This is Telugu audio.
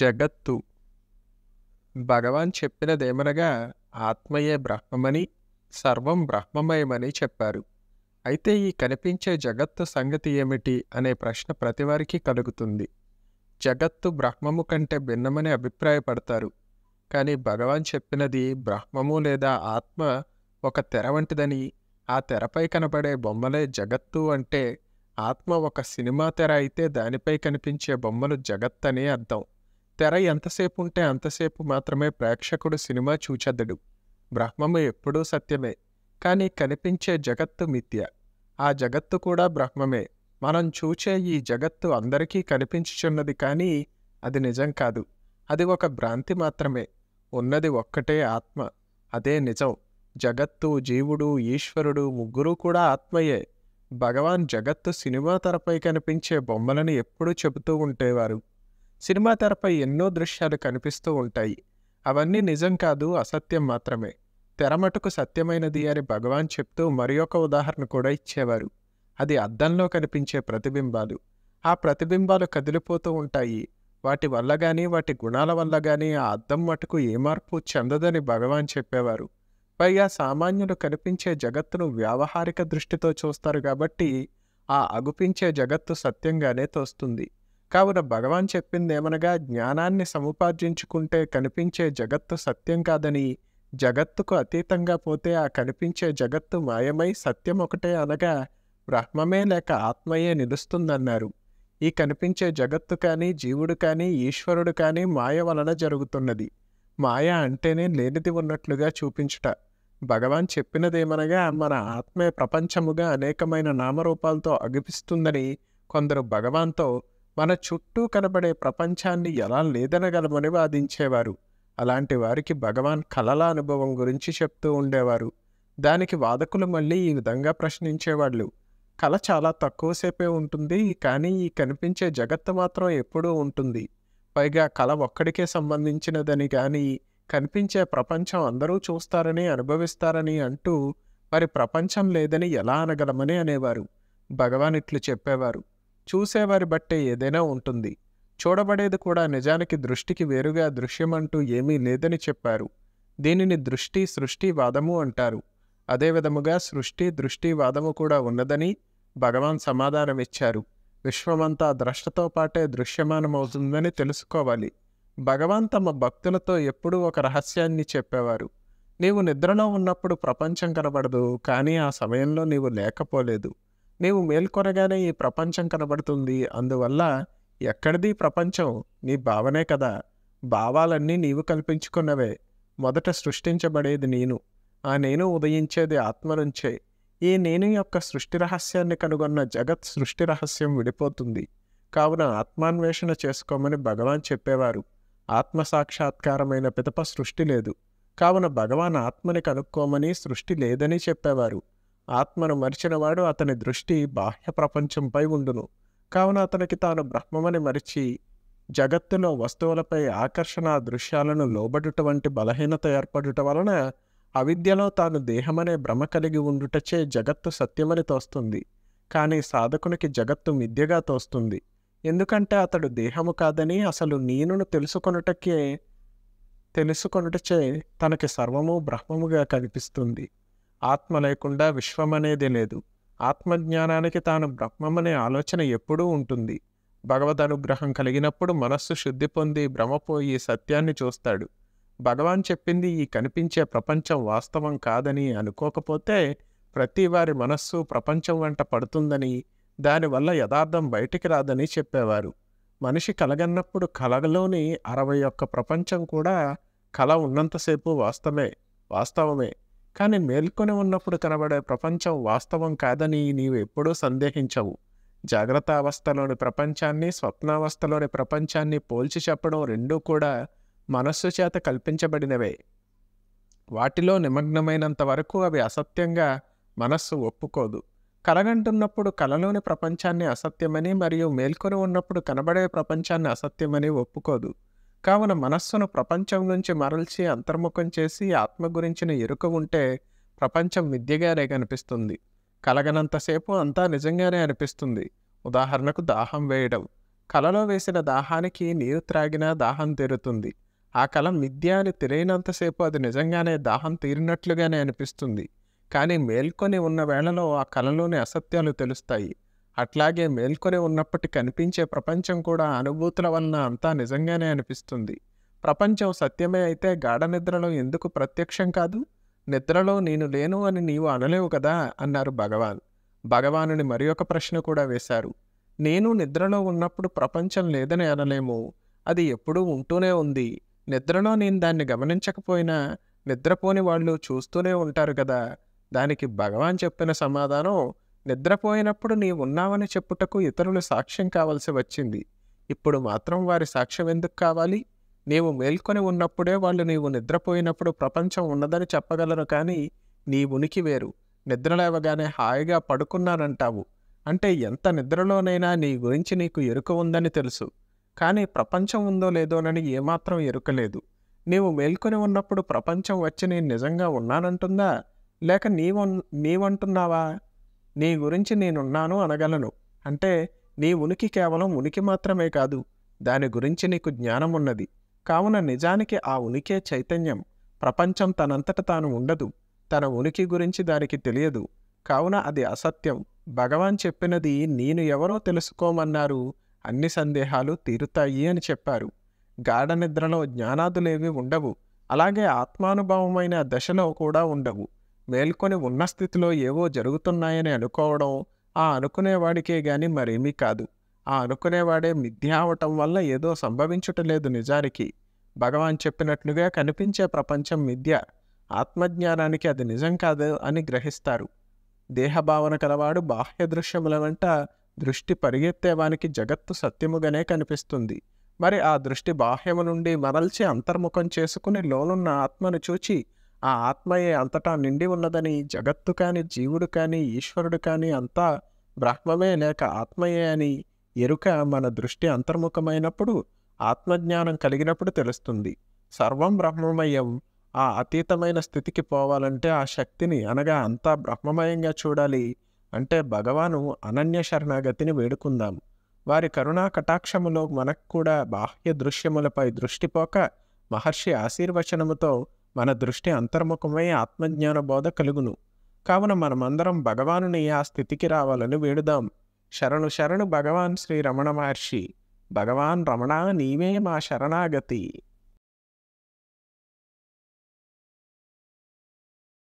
జగత్తు భగవాన్ చెప్పినదేమనగా ఆత్మయే బ్రహ్మమని సర్వం బ్రహ్మమయమని చెప్పారు అయితే ఈ కనిపించే జగత్తు సంగతి ఏమిటి అనే ప్రశ్న ప్రతివారికి కలుగుతుంది జగత్తు బ్రహ్మము కంటే భిన్నమని అభిప్రాయపడతారు కానీ భగవాన్ చెప్పినది బ్రహ్మము లేదా ఆత్మ ఒక తెర వంటిదని ఆ తెరపై కనబడే బొమ్మలే జగత్తు అంటే ఆత్మ ఒక సినిమా తెర అయితే దానిపై కనిపించే బొమ్మలు జగత్ అని అర్థం తెర ఎంతసేపు ఉంటే అంతసేపు మాత్రమే ప్రేక్షకుడు సినిమా చూచెద్దడు బ్రహ్మము ఎప్పుడూ సత్యమే కానీ కనిపించే జగత్తు మిథ్య ఆ జగత్తు కూడా బ్రహ్మమే మనం చూచే ఈ జగత్తు అందరికీ కనిపించుచున్నది కానీ అది నిజం కాదు అది ఒక భ్రాంతి మాత్రమే ఉన్నది ఒక్కటే ఆత్మ అదే నిజం జగత్తు జీవుడు ఈశ్వరుడు ముగ్గురు కూడా ఆత్మయే భగవాన్ జగత్తు సినిమా తెరపై కనిపించే బొమ్మలని ఎప్పుడూ చెబుతూ ఉంటేవారు సినిమా తెరపై ఎన్నో దృశ్యాలు కనిపిస్తూ ఉంటాయి అవన్నీ నిజం కాదు అసత్యం మాత్రమే తెరమటుకు సత్యమైనది అని భగవాన్ చెప్తూ మరి ఉదాహరణ కూడా ఇచ్చేవారు అది అద్దంలో కనిపించే ప్రతిబింబాలు ఆ ప్రతిబింబాలు కదిలిపోతూ ఉంటాయి వాటి వల్ల కానీ వాటి గుణాల వల్ల కానీ ఆ అద్దం మటుకు ఏ మార్పు చెందదని భగవాన్ చెప్పేవారు పైగా సామాన్యులు కనిపించే జగత్తును వ్యావహారిక దృష్టితో చూస్తారు కాబట్టి ఆ అగుపించే జగత్తు సత్యంగానే తోస్తుంది కావున భగవాన్ చెప్పింది ఏమనగా జ్ఞానాన్ని సముపార్జించుకుంటే కనిపించే జగత్తు సత్యం కాదని జగత్తుకు అతీతంగా పోతే ఆ కనిపించే జగత్తు మాయమై సత్యం ఒకటే అనగా బ్రహ్మమే లేక ఆత్మయే నిలుస్తుందన్నారు ఈ కనిపించే జగత్తు కానీ జీవుడు కానీ ఈశ్వరుడు కానీ మాయ వలన జరుగుతున్నది మాయ అంటేనే లేనిది ఉన్నట్లుగా చూపించుట భగవాన్ చెప్పినదేమనగా మన ఆత్మే ప్రపంచముగా అనేకమైన నామరూపాలతో అగిపిస్తుందని కొందరు భగవాన్తో మన చుట్టూ కనబడే ప్రపంచాన్ని ఎలా లేదనగలమని వాదించేవారు అలాంటి వారికి భగవాన్ కలల అనుభవం గురించి చెప్తూ ఉండేవారు దానికి వాదకులు మళ్ళీ ఈ విధంగా ప్రశ్నించేవాళ్ళు కళ చాలా తక్కువసేపే ఉంటుంది కానీ ఈ కనిపించే జగత్తు మాత్రం ఎప్పుడూ ఉంటుంది పైగా కళ ఒక్కడికే సంబంధించినదని కానీ కనిపించే ప్రపంచం అందరూ చూస్తారని అనుభవిస్తారని అంటూ మరి ప్రపంచం లేదని ఎలా అనగలమని అనేవారు భగవాన్ ఇట్లు చెప్పేవారు చూసేవారి బట్టే ఏదైనా ఉంటుంది చూడబడేది కూడా నిజానికి దృష్టికి వేరుగా దృశ్యమంటూ ఏమీ లేదని చెప్పారు దీనిని దృష్టి సృష్టివాదము అంటారు అదేవిధముగా సృష్టి దృష్టివాదము కూడా ఉన్నదని భగవాన్ సమాధానమిచ్చారు విశ్వమంతా ద్రష్టతో పాటే దృశ్యమానమవుతుందని తెలుసుకోవాలి భగవాన్ తమ భక్తులతో ఎప్పుడూ ఒక రహస్యాన్ని చెప్పేవారు నీవు నిద్రలో ఉన్నప్పుడు ప్రపంచం కనబడదు కానీ ఆ సమయంలో నీవు లేకపోలేదు నీవు మేల్కొనగానే ఈ ప్రపంచం కనబడుతుంది అందువల్ల ఎక్కడిది ప్రపంచం నీ భావనే కదా భావాలన్నీ నీవు కల్పించుకున్నవే మొదట సృష్టించబడేది నేను ఆ నేను ఉదయించేది ఆత్మ నుంచే ఈ నేను యొక్క సృష్టి రహస్యాన్ని కనుగొన్న జగత్ సృష్టి రహస్యం విడిపోతుంది కావున ఆత్మాన్వేషణ చేసుకోమని భగవాన్ చెప్పేవారు ఆత్మ సాక్షాత్కారమైన పిదప సృష్టి లేదు కావున భగవాన్ ఆత్మని కనుక్కోమని సృష్టి లేదని చెప్పేవారు ఆత్మను మరిచినవాడు అతని దృష్టి బాహ్య ప్రపంచంపై ఉండును కావున అతనికి తాను బ్రహ్మమని మరిచి జగత్తులో వస్తువులపై ఆకర్షణ దృశ్యాలను లోబడుట వంటి బలహీనత ఏర్పడుట వలన అవిద్యలో తాను దేహమనే భ్రమ కలిగి ఉండుటచే జగత్తు సత్యమని తోస్తుంది కానీ సాధకునికి జగత్తు మిథ్యగా తోస్తుంది ఎందుకంటే అతడు దేహము కాదని అసలు నేనును తెలుసుకొనుటకే తెలుసుకొనుటచే తనకి సర్వము బ్రహ్మముగా కనిపిస్తుంది ఆత్మ లేకుండా విశ్వమనేది లేదు ఆత్మజ్ఞానానికి తాను బ్రహ్మమనే ఆలోచన ఎప్పుడూ ఉంటుంది భగవద్ అనుగ్రహం కలిగినప్పుడు మనస్సు శుద్ధి పొంది భ్రమపోయి సత్యాన్ని చూస్తాడు భగవాన్ చెప్పింది ఈ కనిపించే ప్రపంచం వాస్తవం కాదని అనుకోకపోతే ప్రతి వారి మనస్సు ప్రపంచం వెంట పడుతుందని దానివల్ల యథార్థం బయటికి రాదని చెప్పేవారు మనిషి కలగన్నప్పుడు కలగలోని అరవై ఒక్క ప్రపంచం కూడా కళ ఉన్నంతసేపు వాస్తవమే వాస్తవమే కానీ మేల్కొని ఉన్నప్పుడు కనబడే ప్రపంచం వాస్తవం కాదని నీవు ఎప్పుడూ సందేహించవు జాగ్రత్త అవస్థలోని ప్రపంచాన్ని స్వప్నావస్థలోని ప్రపంచాన్ని పోల్చి చెప్పడం రెండూ కూడా మనస్సు చేత కల్పించబడినవే వాటిలో నిమగ్నమైనంత వరకు అవి అసత్యంగా మనస్సు ఒప్పుకోదు కలగంటున్నప్పుడు కలలోని ప్రపంచాన్ని అసత్యమని మరియు మేల్కొని ఉన్నప్పుడు కనబడే ప్రపంచాన్ని అసత్యమని ఒప్పుకోదు కావున మనస్సును ప్రపంచం నుంచి మరల్చి అంతర్ముఖం చేసి ఆత్మ గురించిన ఎరుక ఉంటే ప్రపంచం విద్యగానే కనిపిస్తుంది కలగనంతసేపు అంతా నిజంగానే అనిపిస్తుంది ఉదాహరణకు దాహం వేయడం కలలో వేసిన దాహానికి నీరు త్రాగినా దాహం తీరుతుంది ఆ కలం విద్య అని తెలియనంతసేపు అది నిజంగానే దాహం తీరినట్లుగానే అనిపిస్తుంది కానీ మేల్కొని ఉన్న వేళలో ఆ కలలోని అసత్యాలు తెలుస్తాయి అట్లాగే మేల్కొని ఉన్నప్పటి కనిపించే ప్రపంచం కూడా అనుభూతుల వలన అంతా నిజంగానే అనిపిస్తుంది ప్రపంచం సత్యమే అయితే గాఢ నిద్రలో ఎందుకు ప్రత్యక్షం కాదు నిద్రలో నేను లేను అని నీవు అనలేవు కదా అన్నారు భగవాన్ భగవానుని మరి ఒక ప్రశ్న కూడా వేశారు నేను నిద్రలో ఉన్నప్పుడు ప్రపంచం లేదని అనలేము అది ఎప్పుడూ ఉంటూనే ఉంది నిద్రలో నేను దాన్ని గమనించకపోయినా నిద్రపోని వాళ్ళు చూస్తూనే ఉంటారు కదా దానికి భగవాన్ చెప్పిన సమాధానం నిద్రపోయినప్పుడు ఉన్నావని చెప్పుటకు ఇతరులు సాక్ష్యం కావలసి వచ్చింది ఇప్పుడు మాత్రం వారి సాక్ష్యం ఎందుకు కావాలి నీవు మేల్కొని ఉన్నప్పుడే వాళ్ళు నీవు నిద్రపోయినప్పుడు ప్రపంచం ఉన్నదని చెప్పగలరు కానీ నీ ఉనికి వేరు నిద్రలేవగానే హాయిగా పడుకున్నానంటావు అంటే ఎంత నిద్రలోనైనా నీ గురించి నీకు ఎరుక ఉందని తెలుసు కానీ ప్రపంచం ఉందో లేదోనని ఏమాత్రం ఎరుకలేదు నీవు మేల్కొని ఉన్నప్పుడు ప్రపంచం వచ్చి నేను నిజంగా ఉన్నానంటుందా లేక నీవు నీవంటున్నావా నీ గురించి నేనున్నాను అనగలను అంటే నీ ఉనికి కేవలం ఉనికి మాత్రమే కాదు దాని గురించి నీకు జ్ఞానం ఉన్నది కావున నిజానికి ఆ ఉనికే చైతన్యం ప్రపంచం తనంతట తాను ఉండదు తన ఉనికి గురించి దానికి తెలియదు కావున అది అసత్యం భగవాన్ చెప్పినది నేను ఎవరో తెలుసుకోమన్నారు అన్ని సందేహాలు తీరుతాయి అని చెప్పారు గాఢనిద్రలో జ్ఞానాదులేవి ఉండవు అలాగే ఆత్మానుభవమైన దశలో కూడా ఉండవు మేల్కొని ఉన్న స్థితిలో ఏవో జరుగుతున్నాయని అనుకోవడం ఆ అనుకునేవాడికే గాని మరేమీ కాదు ఆ అనుకునేవాడే మిథ్య అవటం వల్ల ఏదో సంభవించుటలేదు నిజానికి భగవాన్ చెప్పినట్లుగా కనిపించే ప్రపంచం మిథ్య ఆత్మజ్ఞానానికి అది నిజం కాదు అని గ్రహిస్తారు దేహభావన కలవాడు బాహ్య దృశ్యముల వెంట దృష్టి పరిగెత్తేవానికి జగత్తు సత్యముగానే కనిపిస్తుంది మరి ఆ దృష్టి బాహ్యము నుండి మరల్చి అంతర్ముఖం చేసుకుని లోనున్న ఆత్మను చూచి ఆ ఆత్మయే అంతటా నిండి ఉన్నదని జగత్తు కానీ జీవుడు కానీ ఈశ్వరుడు కానీ అంతా బ్రహ్మమే లేక ఆత్మయే అని ఎరుక మన దృష్టి అంతర్ముఖమైనప్పుడు ఆత్మజ్ఞానం కలిగినప్పుడు తెలుస్తుంది సర్వం బ్రహ్మమయం ఆ అతీతమైన స్థితికి పోవాలంటే ఆ శక్తిని అనగా అంతా బ్రహ్మమయంగా చూడాలి అంటే భగవాను అనన్య శరణాగతిని వేడుకుందాం వారి కరుణా కటాక్షములో మనకు కూడా బాహ్య దృశ్యములపై దృష్టిపోక మహర్షి ఆశీర్వచనముతో మన దృష్టి అంతర్ముఖమై ఆత్మజ్ఞాన బోధ కలుగును కావున మనమందరం భగవానుని ఆ స్థితికి రావాలని వేడుదాం శరణు శరణు భగవాన్ శ్రీ రమణ మహర్షి భగవాన్ రమణ నీవే మా శరణాగతి